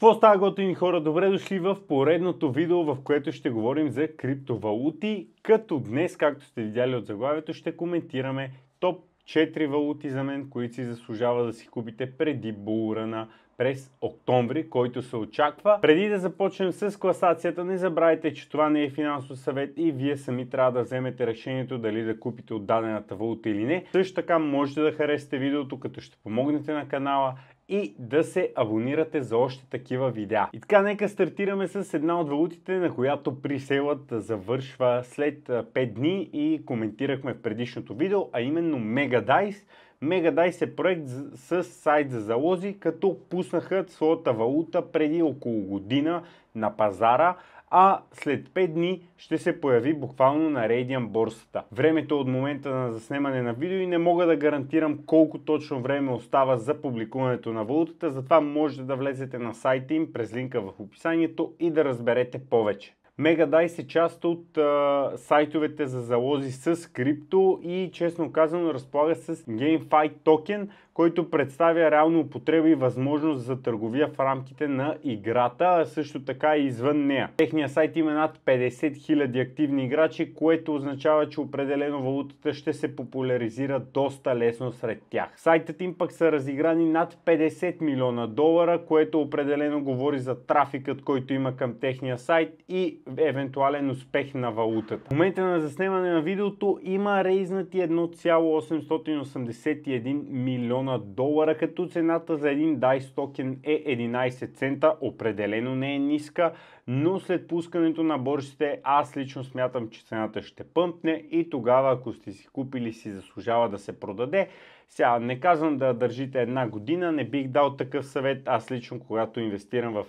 Какво става готини хора? Добре дошли в поредното видео, в което ще говорим за криптовалути, като днес, както сте видяли от заглавието, ще коментираме топ 4 валути за мен, които си заслужава да си купите преди булрана през октомври, който се очаква. Преди да започнем с класацията, не забравяйте, че това не е финансов съвет и вие сами трябва да вземете решението дали да купите от дадената валута или не. Също така можете да харесате видеото, като ще помогнете на канала и да се абонирате за още такива видеа. И така, нека стартираме с една от валутите, на която приселът завършва след 5 дни и коментирахме в предишното видео, а именно Megadice. Megadice е проект с сайт за залози, като пуснаха своята валута преди около година на пазара а след 5 дни ще се появи буквално на Radian борсата. Времето от момента на заснемане на видео и не мога да гарантирам колко точно време остава за публикуването на валутата, затова можете да влезете на сайта им през линка в описанието и да разберете повече. Мегадай се част от а, сайтовете за залози с крипто и честно казано разполага с GameFi токен, който представя реално употреба и възможност за търговия в рамките на играта, а също така и извън нея. Техния сайт има над 50 000 активни играчи, което означава, че определено валутата ще се популяризира доста лесно сред тях. Сайтът им пък са разиграни над 50 милиона долара, което определено говори за трафикът, който има към техния сайт и евентуален успех на валутата. В момента на заснемане на видеото има рейзнати 1,881 милиона долара, като цената за един DICE токен е 11 цента. Определено не е ниска, но след пускането на борсите аз лично смятам, че цената ще пъмпне и тогава, ако сте си купили, си заслужава да се продаде. Сега не казвам да държите една година, не бих дал такъв съвет. Аз лично, когато инвестирам в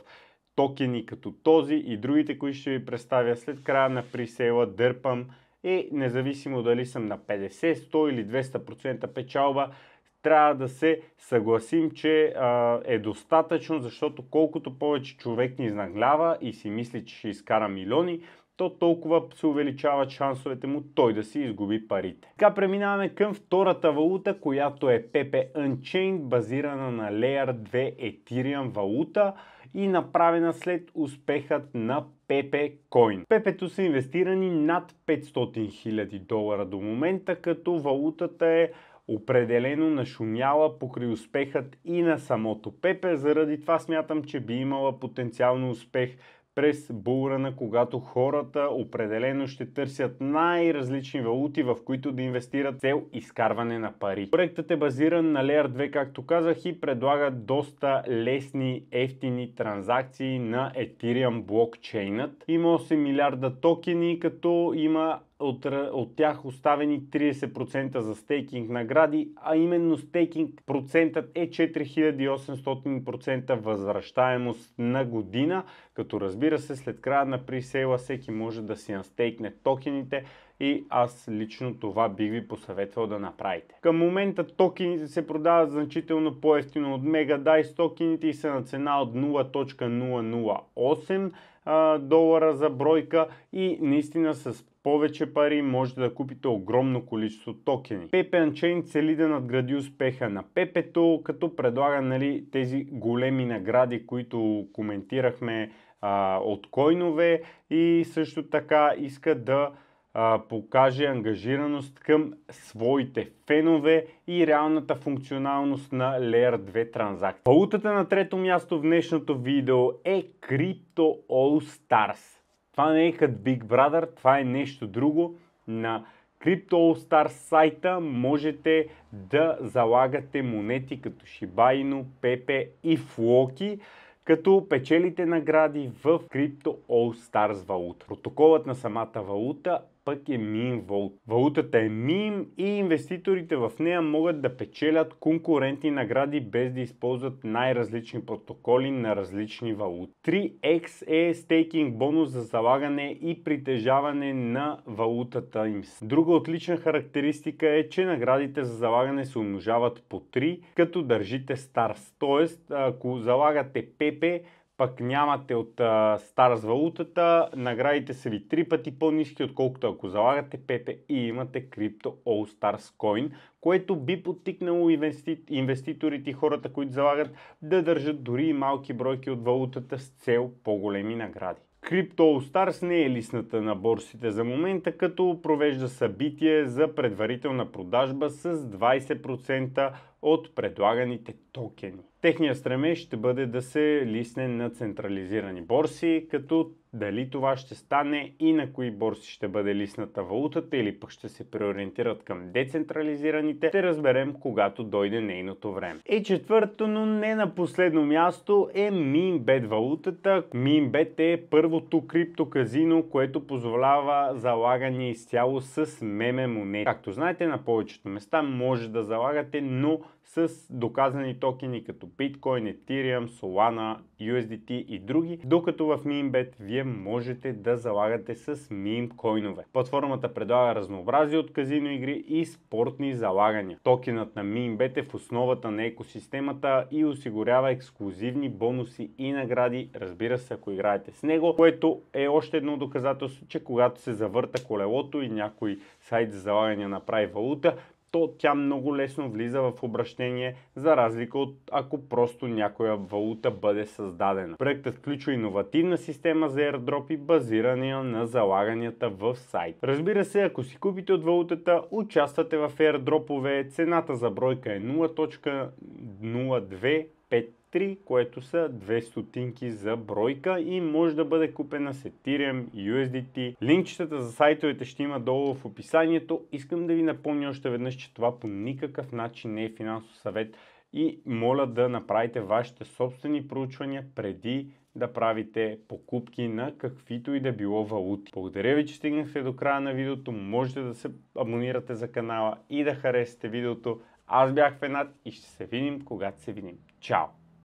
токени като този и другите, които ще ви представя след края на присейла, дърпам и независимо дали съм на 50, 100 или 200% печалба, трябва да се съгласим, че а, е достатъчно, защото колкото повече човек ни изнаглява и си мисли, че ще изкара милиони, то толкова се увеличават шансовете му той да си изгуби парите. Така преминаваме към втората валута, която е PP Unchained, базирана на Layer 2 Ethereum валута и направена след успехът на Pepe Coin. Пепето са инвестирани над 500 000 долара до момента, като валутата е определено нашумяла покри успехът и на самото Пепе. Заради това смятам, че би имала потенциално успех през Булрана, когато хората определено ще търсят най-различни валути, в които да инвестират цел изкарване на пари. Проектът е базиран на Layer 2, както казах, и предлага доста лесни, ефтини транзакции на Ethereum блокчейнът. Има 8 милиарда токени, като има от, от тях оставени 30% за стейкинг награди, а именно стейкинг процентът е 4800% възвръщаемост на година, като разбира се след края на пресейла всеки може да си настейкне токените и аз лично това бих ви посъветвал да направите. Към момента токените се продават значително по-ефтино от Megadice токените и са на цена от 0.008 долара за бройка и наистина с повече пари може да купите огромно количество токени. Pepe Unchain цели да надгради успеха на Pepe като предлага нали, тези големи награди, които коментирахме а, от койнове и също така иска да а, покаже ангажираност към своите фенове и реалната функционалност на Layer 2 транзакции. Валутата на трето място в днешното видео е Crypto All Stars. Това не е като Big Brother, това е нещо друго. На Crypto All Stars сайта можете да залагате монети като Inu, Pepe и Floki като печелите награди в Crypto All Stars валута. Протоколът на самата валута пък е мим валута. Валутата е мим и инвеститорите в нея могат да печелят конкурентни награди без да използват най-различни протоколи на различни валути. 3x е стейкинг бонус за залагане и притежаване на валутата им. Друга отлична характеристика е, че наградите за залагане се умножават по 3, като държите старс. Тоест, ако залагате PP, пък нямате от а, стара с валутата, наградите са ви три пъти по-низки, отколкото ако залагате Пепе и имате крипто All Stars Coin, което би подтикнало инвести... инвеститорите и хората, които залагат, да държат дори и малки бройки от валутата с цел по-големи награди. Crypto All Stars не е листната на борсите за момента, като провежда събитие за предварителна продажба с 20% от предлаганите токени. Техният стремеж ще бъде да се лисне на централизирани борси, като дали това ще стане и на кои борси ще бъде лисната валутата или пък ще се преориентират към децентрализираните, ще разберем когато дойде нейното време. И четвърто, но не на последно място е MinBet валутата. MinBet е първото криптоказино, което позволява залагане изцяло с меме монети. Както знаете, на повечето места може да залагате, но с доказани токени като Bitcoin, Ethereum, Solana, USDT и други, докато в MemeBet вие можете да залагате с мим коинове. Платформата предлага разнообразие от казино игри и спортни залагания. Токенът на MemeBet е в основата на екосистемата и осигурява ексклюзивни бонуси и награди, разбира се, ако играете с него, което е още едно доказателство, че когато се завърта колелото и някой сайт за залагания направи валута, то тя много лесно влиза в обращение, за разлика от ако просто някоя валута бъде създадена. Проектът включва иновативна система за airdrop и базиране на залаганията в сайт. Разбира се, ако си купите от валутата, участвате в airdroпове, цената за бройка е 0.0255 3, което са 2 стотинки за бройка и може да бъде купена с Ethereum, USDT. Линкчетата за сайтовете ще има долу в описанието. Искам да ви напомня още веднъж, че това по никакъв начин не е финансов съвет и моля да направите вашите собствени проучвания преди да правите покупки на каквито и да било валути. Благодаря ви, че стигнахте до края на видеото. Можете да се абонирате за канала и да харесате видеото. Аз бях Фенат и ще се видим, когато се видим. Чао!